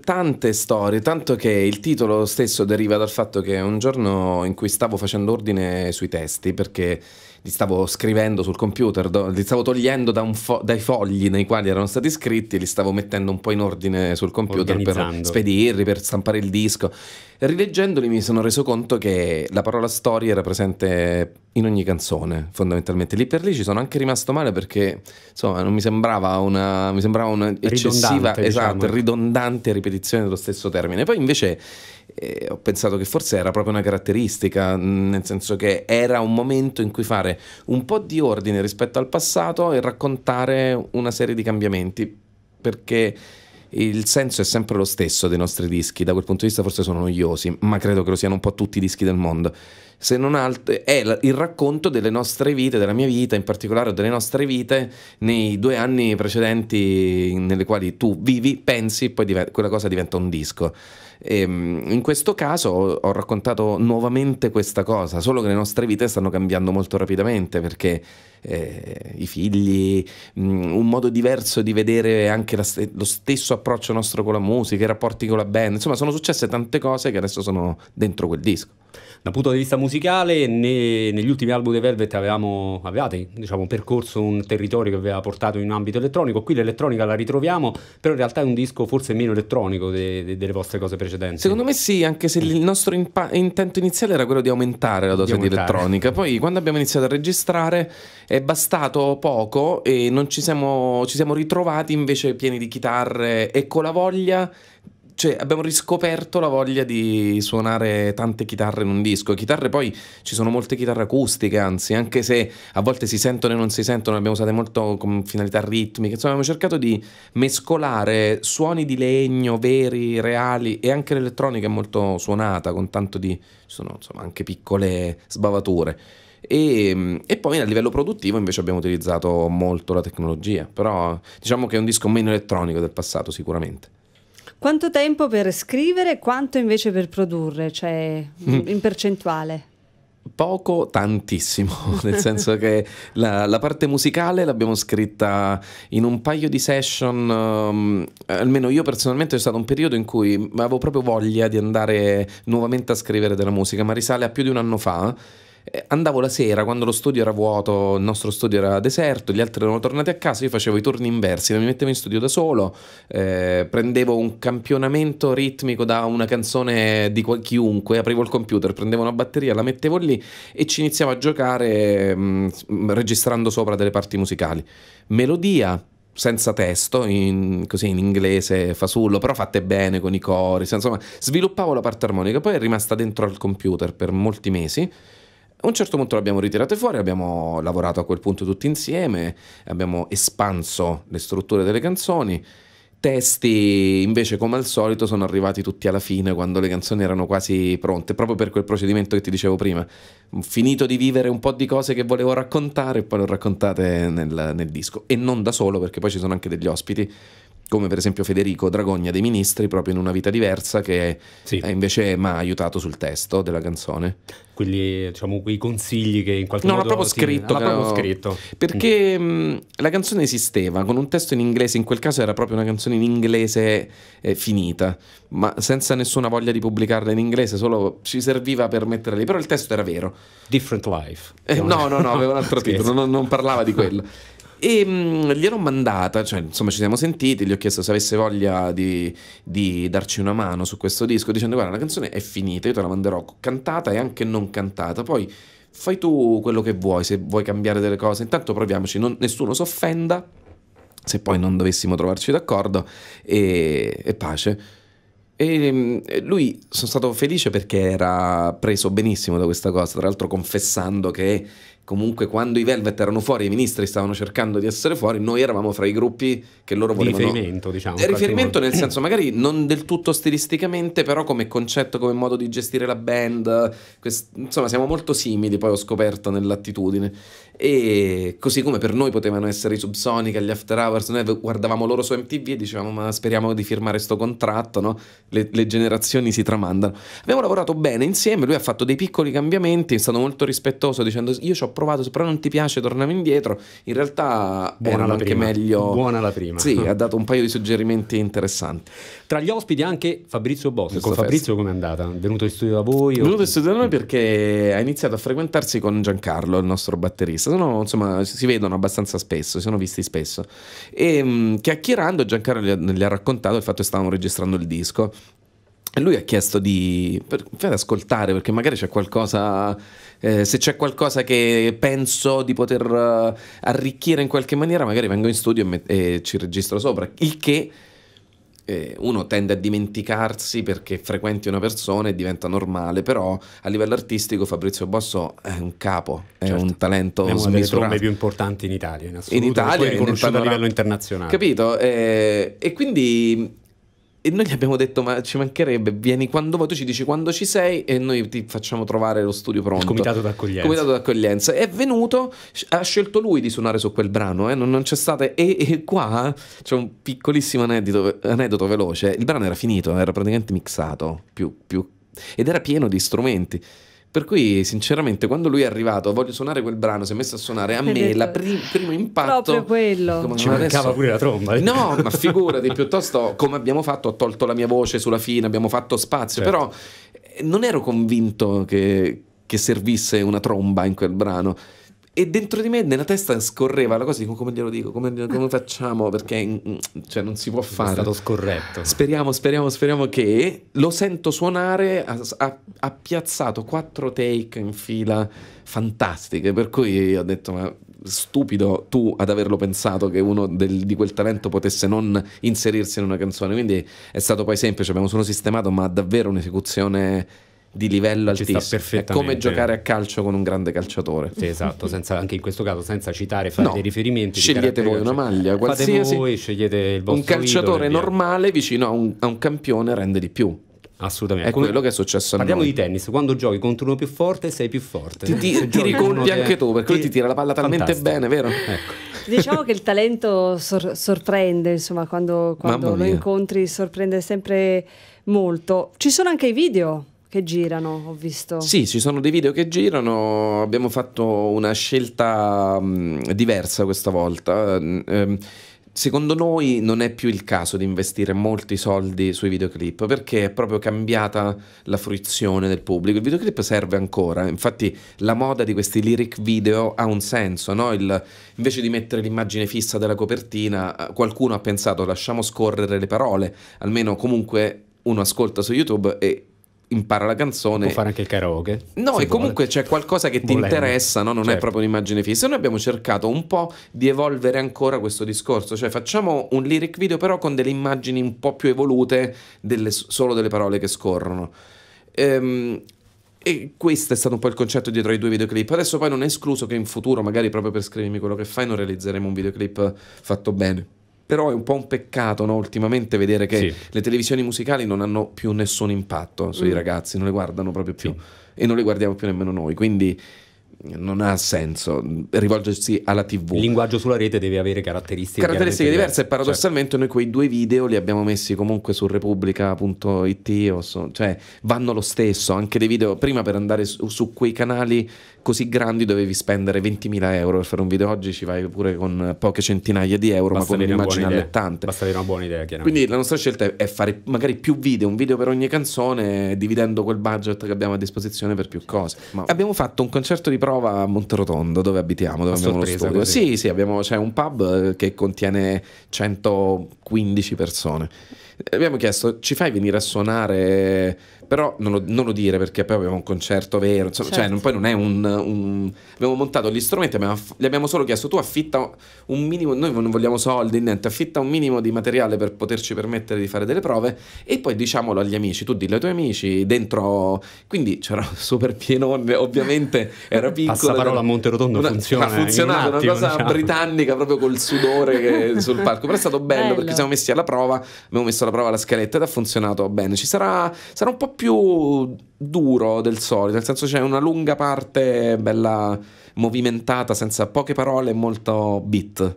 tante storie, tanto che il titolo stesso deriva dal fatto che un giorno in cui stavo facendo ordine sui testi, perché li stavo scrivendo sul computer, do, li stavo togliendo da fo dai fogli nei quali erano stati scritti, li stavo mettendo un po' in ordine sul computer per spedirli, per stampare il disco. Rileggendoli mi sono reso conto che la parola storia era presente in ogni canzone, fondamentalmente. Lì per lì ci sono anche rimasto male perché insomma non mi sembrava una, mi sembrava una eccessiva, ridondante, esatto, diciamo. ridondante ripetizione dello stesso termine. Poi invece eh, ho pensato che forse era proprio una caratteristica, mm, nel senso che era un momento in cui fare un po' di ordine rispetto al passato e raccontare una serie di cambiamenti, perché il senso è sempre lo stesso dei nostri dischi, da quel punto di vista forse sono noiosi, ma credo che lo siano un po' tutti i dischi del mondo. Se non altro, è il racconto delle nostre vite, della mia vita in particolare, o delle nostre vite nei due anni precedenti nelle quali tu vivi, pensi, poi quella cosa diventa un disco. E, ehm, in questo caso ho raccontato nuovamente questa cosa, solo che le nostre vite stanno cambiando molto rapidamente perché eh, i figli, mh, mm, un modo diverso di vedere anche st lo stesso approccio nostro con la musica, i rapporti con la band, insomma sono successe tante cose che adesso sono dentro quel disco. Dal punto di vista musicale, ne, negli ultimi album dei Velvet avevamo, avevate diciamo, percorso un territorio che aveva portato in un ambito elettronico. Qui l'elettronica la ritroviamo, però in realtà è un disco forse meno elettronico de, de, delle vostre cose precedenti. Secondo me sì, anche se il mm. nostro intento iniziale era quello di aumentare la dose di, di elettronica. Poi quando abbiamo iniziato a registrare è bastato poco e non ci siamo, ci siamo ritrovati invece pieni di chitarre e con la voglia cioè, abbiamo riscoperto la voglia di suonare tante chitarre in un disco. Chitarre poi ci sono molte chitarre acustiche, anzi, anche se a volte si sentono e non si sentono, le abbiamo usate molto con finalità ritmiche. Insomma, abbiamo cercato di mescolare suoni di legno veri, reali e anche l'elettronica è molto suonata, con tanto di ci sono insomma, anche piccole sbavature. E, e, poi a livello produttivo invece abbiamo utilizzato molto la tecnologia, però diciamo che è un disco meno elettronico del passato sicuramente. Quanto tempo per scrivere e quanto invece per produrre, cioè mm. in percentuale? Poco, tantissimo, nel senso che la, la parte musicale l'abbiamo scritta in un paio di session, um, almeno io personalmente c'è stato un periodo in cui avevo proprio voglia di andare nuovamente a scrivere della musica, ma risale a più di un anno fa eh, andavo la sera quando lo studio era vuoto, il nostro studio era deserto, gli altri erano tornati a casa, io facevo i turni inversi, mi mettevo in studio da solo, eh, prendevo un campionamento ritmico da una canzone di chiunque, aprivo il computer, prendevo una batteria, la mettevo lì e ci iniziavo a giocare mh, mm, registrando sopra delle parti musicali. Melodia, senza testo, in, così in inglese fasullo, però fatte bene con i cori, insomma, sviluppavo la parte armonica, poi è rimasta dentro al computer per molti mesi a un certo punto l'abbiamo ritirate fuori, abbiamo lavorato a quel punto tutti insieme, abbiamo espanso le strutture delle canzoni. Testi invece come al solito sono arrivati tutti alla fine quando le canzoni erano quasi pronte, proprio per quel procedimento che ti dicevo prima. Ho finito di vivere un po' di cose che volevo raccontare e poi le ho raccontate nel, nel disco. E non da solo perché poi ci sono anche degli ospiti come per esempio Federico Dragogna dei Ministri, proprio in una vita diversa, che sì. invece mi ha aiutato sul testo della canzone. Quelli, diciamo, quei consigli che in qualche no, modo... No, l'ha proprio scritto. L'ha proprio scritto. Perché mm. mh, la canzone esisteva, con un testo in inglese, in quel caso era proprio una canzone in inglese eh, finita, ma senza nessuna voglia di pubblicarla in inglese, solo ci serviva per metterla lì, però il testo era vero. Different Life. Eh, no, no, no, aveva un altro titolo, non, non parlava di quello. E mh, mm, gliel'ho mandata, cioè insomma ci siamo sentiti, gli ho chiesto se avesse voglia di, di darci una mano su questo disco, dicendo guarda la canzone è finita, io te la manderò cantata e anche non cantata, poi fai tu quello che vuoi, se vuoi cambiare delle cose, intanto proviamoci, non, nessuno si offenda, se poi non dovessimo trovarci d'accordo, e, e pace. e mm, lui sono stato felice perché era preso benissimo da questa cosa, tra l'altro confessando che comunque quando i Velvet erano fuori i ministri stavano cercando di essere fuori, noi eravamo fra i gruppi che loro volevano... Riferimento, diciamo. Eh, riferimento nel senso, magari non del tutto stilisticamente, però come concetto, come modo di gestire la band, quest... insomma siamo molto simili, poi ho scoperto nell'attitudine. E così come per noi potevano essere i Subsonica, gli After Hours, noi guardavamo loro su MTV e dicevamo ma speriamo di firmare questo contratto, no? le, le generazioni si tramandano. Abbiamo lavorato bene insieme, lui ha fatto dei piccoli cambiamenti, è stato molto rispettoso dicendo io ho provato, però non ti piace, tornavo indietro. In realtà Buona era anche prima. meglio. Buona la prima. Sì, ha dato un paio di suggerimenti interessanti. Tra gli ospiti anche Fabrizio Bosco. Con Fabrizio come è andata? Venuto in studio da voi? Venuto in studio da noi perché ha iniziato a frequentarsi con Giancarlo, il nostro batterista. Sono, insomma, si vedono abbastanza spesso, si sono visti spesso. E mh, chiacchierando, Giancarlo gli ha, gli ha raccontato il fatto che stavano registrando il disco e lui ha chiesto di per, far ascoltare perché magari c'è qualcosa, eh, se c'è qualcosa che penso di poter uh, arricchire in qualche maniera, magari vengo in studio e, met- e ci registro sopra. Il che eh, uno tende a dimenticarsi perché frequenti una persona e diventa normale, però a livello artistico Fabrizio Bosso è un capo, è certo. un talento è uno dei più importanti in Italia, in assoluto, in Italia, in riconosciuto a livello internazionale. Capito? Eh, e quindi e noi gli abbiamo detto, ma ci mancherebbe, vieni quando vuoi, tu ci dici quando ci sei e noi ti facciamo trovare lo studio pronto. Il comitato d'accoglienza. Comitato d'accoglienza. È venuto, ha scelto lui di suonare su quel brano, eh? non, non c'è stata... E, e, qua c'è un piccolissimo aneddoto, aneddoto, veloce. Il brano era finito, era praticamente mixato, più, più, ed era pieno di strumenti. Per cui, sinceramente, quando lui è arrivato, voglio suonare quel brano, si è messo a suonare a me, il la primo impatto. Proprio quello. Come Ci mancava adesso... pure la tromba. Eh? No, ma figurati, piuttosto come abbiamo fatto, ho tolto la mia voce sulla fine, abbiamo fatto spazio, certo. però eh, non ero convinto che, che servisse una tromba in quel brano e dentro di me, nella testa, scorreva la cosa, dico come glielo dico, come, come facciamo, perché mm, mm, cioè, non si può fare. È stato scorretto. Speriamo, speriamo, speriamo che lo sento suonare, ha, ha, ha piazzato quattro take in fila fantastiche, per cui ho detto ma stupido tu ad averlo pensato che uno del, di quel talento potesse non inserirsi in una canzone. Quindi è stato poi semplice, abbiamo solo sistemato, ma davvero un'esecuzione di livello Ci altissimo. È come giocare a calcio con un grande calciatore. Sì, esatto, senza, anche in questo caso senza citare, fare no. dei riferimenti. Scegliete voi una maglia, eh, qualsiasi. Voi, scegliete il vostro un calciatore idolo, normale vicino a un, a un campione rende di più. Assolutamente. È Come... quello che è successo a Parliamo noi. di tennis, quando giochi contro uno più forte sei più forte. Ti, ti, ti ricolpi anche che... tu, perché lui ti tira la palla talmente Fantastico. bene, vero? Ecco. Diciamo che il talento sor- sorprende, insomma, quando, quando lo incontri sorprende sempre molto. Ci sono anche i video che girano, ho visto. Sì, ci sono dei video che girano, abbiamo fatto una scelta mh, mm, diversa questa volta. Mm, ehm, secondo noi non è più il caso di investire molti soldi sui videoclip perché è proprio cambiata la fruizione del pubblico. Il videoclip serve ancora, infatti la moda di questi lyric video ha un senso, no? il, invece di mettere l'immagine fissa della copertina eh, qualcuno ha pensato lasciamo scorrere le parole, almeno comunque uno ascolta su YouTube e impara la canzone. Può fare anche il karaoke. No, e comunque c'è qualcosa che ti Volendo. interessa, no? non certo. è proprio un'immagine fissa. Noi abbiamo cercato un po' di evolvere ancora questo discorso, cioè facciamo un lyric video però con delle immagini un po' più evolute delle, solo delle parole che scorrono. Ehm, e questo è stato un po' il concetto dietro ai due videoclip. Adesso poi non è escluso che in futuro, magari proprio per scrivermi quello che fai, non realizzeremo un videoclip fatto bene però è un po' un peccato no? ultimamente vedere che sì. le televisioni musicali non hanno più nessun impatto sui mm. ragazzi, non le guardano proprio più sì. e non le guardiamo più nemmeno noi, quindi non ha senso rivolgersi alla TV. Il linguaggio sulla rete deve avere caratteristiche, caratteristiche diverse e certo. paradossalmente certo. noi quei due video li abbiamo messi comunque su repubblica.it, so, cioè vanno lo stesso, anche dei video prima per andare su, su quei canali così grandi dovevi spendere 20.000 euro per fare un video, oggi ci vai pure con poche centinaia di euro, Basta ma con un'immagine allettante. Basta avere una buona idea, Quindi la nostra scelta è fare magari più video, un video per ogni canzone, dividendo quel budget che abbiamo a disposizione per più cose. Ma abbiamo fatto un concerto di prova a Monterotondo, dove abitiamo, dove a abbiamo sorpresa, lo studio. Così. Sì, sì, c'è un pub eh, che contiene 115 persone abbiamo chiesto ci fai venire a suonare, però non lo, non lo dire perché poi abbiamo un concerto vero, insomma, cioè, certo. cioè non, poi non è un, un, Abbiamo montato gli strumenti, abbiamo, gli abbiamo solo chiesto tu affitta un minimo, noi non vogliamo soldi, niente, affitta un minimo di materiale per poterci permettere di fare delle prove e poi diciamolo agli amici, tu dillo ai tuoi amici, dentro... Quindi c'era super pienone ovviamente era piccolo. Passaparola parola a Monterotondo una, funziona. Ha eh, attimo, una cosa diciamo. britannica proprio col sudore sul palco, però è stato bello, bello. perché siamo messi alla prova, abbiamo messo alla prova la scaletta ed ha funzionato bene. Ci sarà, sarà un po' più duro del solito, nel senso c'è una lunga parte bella movimentata, senza poche parole e molto beat.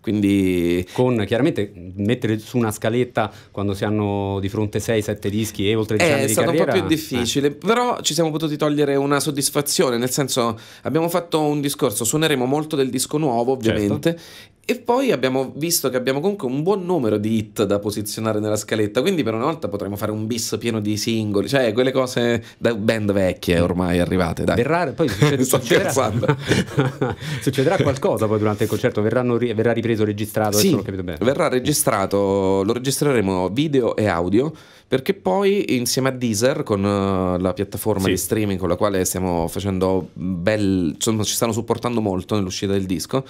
Quindi... Con chiaramente mettere su una scaletta quando si hanno di fronte 6-7 dischi e oltre 10 eh, anni È stato un po' più difficile, eh. però ci siamo potuti togliere una soddisfazione, nel senso abbiamo fatto un discorso, suoneremo molto del disco nuovo certo. ovviamente certo. E poi abbiamo visto che abbiamo comunque un buon numero di hit da posizionare nella scaletta, quindi per una volta potremo fare un bis pieno di singoli, cioè quelle cose da band vecchie ormai arrivate. Dai. Verrà, poi succede, succederà, succederà qualcosa poi durante il concerto, Verranno, verrà ripreso, registrato, sì, verrà registrato, lo registreremo video e audio, perché poi insieme a Deezer, con eh, la piattaforma sì. di streaming con la quale stiamo facendo bel... insomma ci stanno supportando molto nell'uscita del disco,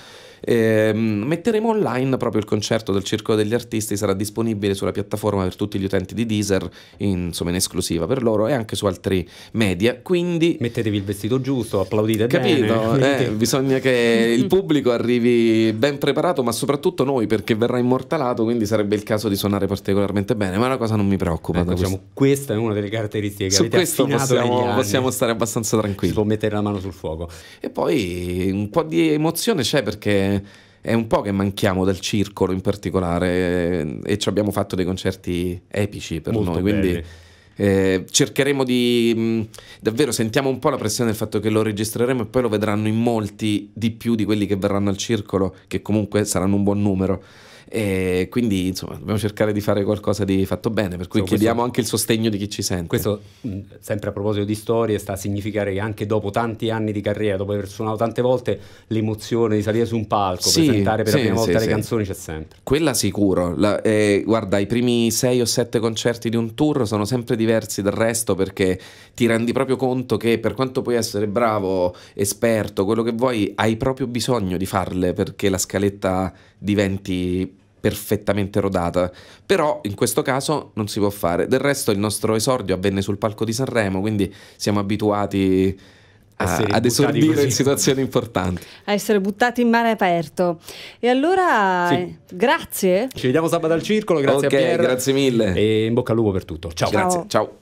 eh, metteremo online proprio il concerto del Circo degli Artisti, sarà disponibile sulla piattaforma per tutti gli utenti di Deezer, in, insomma in esclusiva per loro e anche su altri media. Quindi mettetevi il vestito giusto, applaudite Capito? bene. Eh, eh bisogna che il pubblico arrivi ben preparato, ma soprattutto noi perché verrà immortalato, quindi sarebbe il caso di suonare particolarmente bene, ma una cosa non mi preoccupa. Ecco, diciamo, questa è una delle caratteristiche che su avete questo possiamo, possiamo stare abbastanza tranquilli. Si può mettere la mano sul fuoco. E poi un po' di emozione c'è perché è, un po' che manchiamo del circolo in particolare eh, e ci abbiamo fatto dei concerti epici per Molto noi, belli. quindi eh, cercheremo di mh, mm, davvero sentiamo un po' la pressione del fatto che lo registreremo e poi lo vedranno in molti di più di quelli che verranno al circolo, che comunque saranno un buon numero. E quindi insomma dobbiamo cercare di fare qualcosa di fatto bene, per cui so, chiediamo questo, anche il sostegno di chi ci sente. Questo, sempre a proposito di storie, sta a significare che anche dopo tanti anni di carriera, dopo aver suonato tante volte, l'emozione di salire su un palco, sì, presentare per sì, la prima sì, volta le canzoni c'è sempre. Quella sicuro. La, eh, guarda, i primi sei o sette concerti di un tour sono sempre diversi dal resto perché ti rendi proprio conto che per quanto puoi essere bravo, esperto, quello che vuoi, hai proprio bisogno di farle perché la scaletta diventi perfettamente rodata, però in questo caso non si può fare. Del resto il nostro esordio avvenne sul palco di Sanremo, quindi siamo abituati a, ad esordire in situazioni importanti. A essere buttati in mare aperto. E allora, sì. grazie. Ci vediamo sabato al circolo, grazie okay, grazie mille. E in bocca al lupo per tutto. Ciao. Ciao. ciao.